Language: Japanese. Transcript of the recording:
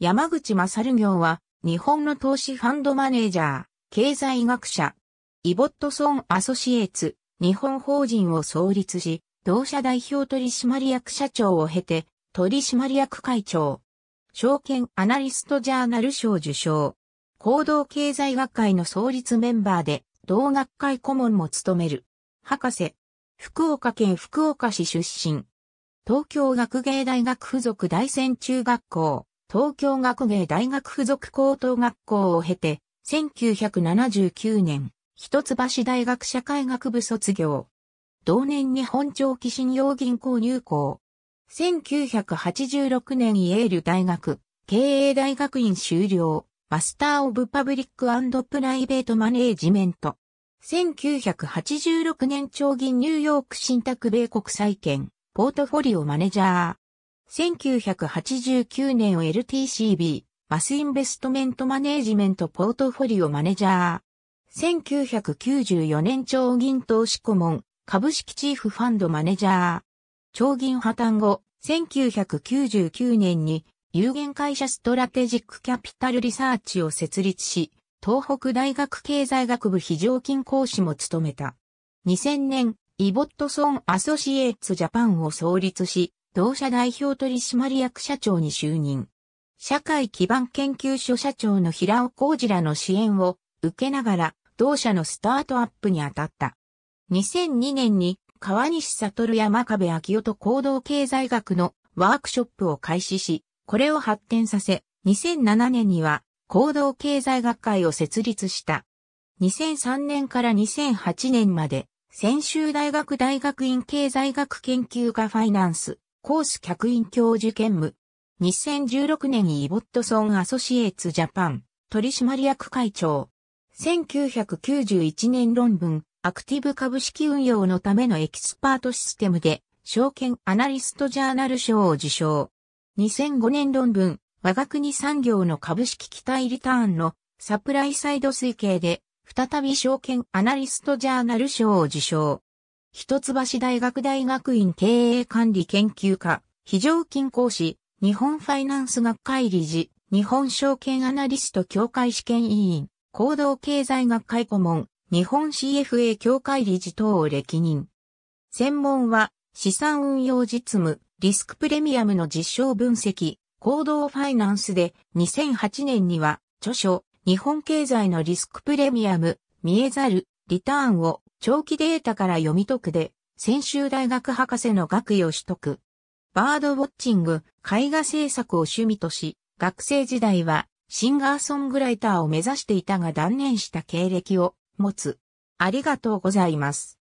山口勝行は、日本の投資ファンドマネージャー、経済学者、イボットソン・アソシエーツ、日本法人を創立し、同社代表取締役社長を経て、取締役会長、証券アナリストジャーナル賞受賞、行動経済学会の創立メンバーで、同学会顧問も務める、博士、福岡県福岡市出身、東京学芸大学附属大仙中学校、東京学芸大学附属高等学校を経て、1979年、一橋大学社会学部卒業。同年に本庁期信用銀行入校。1986年イエール大学、経営大学院修了、マスター・オブ・パブリック・プライベート・マネージメント。1986年長銀ニューヨーク新宅米国債券、ポートフォリオマネジャー。1989年を LTCB、マスインベストメントマネージメントポートフォリオマネジャー。1994年超銀投資顧問、株式チーフファンドマネジャー。超銀破綻後、1999年に有限会社ストラテジックキャピタルリサーチを設立し、東北大学経済学部非常勤講師も務めた。2000年、イボットソン・アソシエイツ・ジャパンを創立し、同社代表取締役社長に就任。社会基盤研究所社長の平尾浩二らの支援を受けながら、同社のスタートアップに当たった。2002年に川西悟や真壁昭夫と行動経済学のワークショップを開始し、これを発展させ、2007年には行動経済学会を設立した。2003年から2008年まで、専修大学大学院経済学研究科ファイナンス、コース客員教授兼務。2016年にイボットソン・アソシエーツ・ジャパン取締役会長。1991年論文、アクティブ株式運用のためのエキスパートシステムで、証券アナリストジャーナル賞を受賞。2005年論文、我が国産業の株式期待リターンのサプライサイド推計で、再び証券アナリストジャーナル賞を受賞。一橋大学大学院経営管理研究科、非常勤講師、日本ファイナンス学会理事、日本証券アナリスト協会試験委員、行動経済学会顧問、日本 CFA 協会理事等を歴任。専門は、資産運用実務、リスクプレミアムの実証分析、行動ファイナンスで2008年には著書、日本経済のリスクプレミアム、見えざる、リターンを長期データから読み解くで、専修大学博士の学位を取得。バードウォッチング、絵画制作を趣味とし、学生時代はシンガーソングライターを目指していたが断念した経歴を持つ。ありがとうございます。